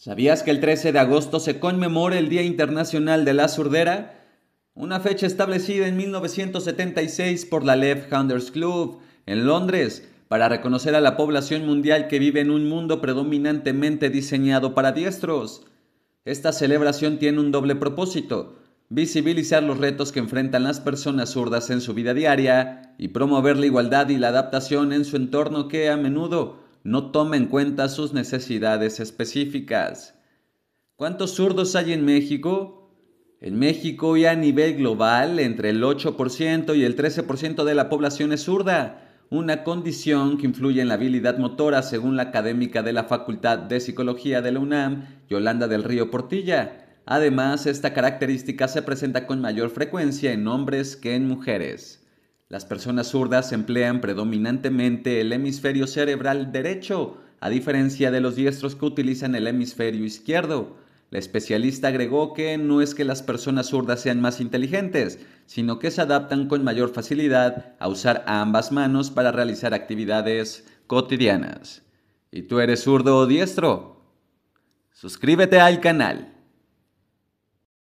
¿Sabías que el 13 de agosto se conmemora el Día Internacional de la Surdera? Una fecha establecida en 1976 por la Left Handers Club en Londres para reconocer a la población mundial que vive en un mundo predominantemente diseñado para diestros. Esta celebración tiene un doble propósito, visibilizar los retos que enfrentan las personas zurdas en su vida diaria y promover la igualdad y la adaptación en su entorno que a menudo no toma en cuenta sus necesidades específicas. ¿Cuántos zurdos hay en México? En México y a nivel global, entre el 8% y el 13% de la población es zurda, una condición que influye en la habilidad motora según la académica de la Facultad de Psicología de la UNAM, Yolanda del Río Portilla. Además, esta característica se presenta con mayor frecuencia en hombres que en mujeres. Las personas zurdas emplean predominantemente el hemisferio cerebral derecho, a diferencia de los diestros que utilizan el hemisferio izquierdo. La especialista agregó que no es que las personas zurdas sean más inteligentes, sino que se adaptan con mayor facilidad a usar ambas manos para realizar actividades cotidianas. ¿Y tú eres zurdo o diestro? Suscríbete al canal.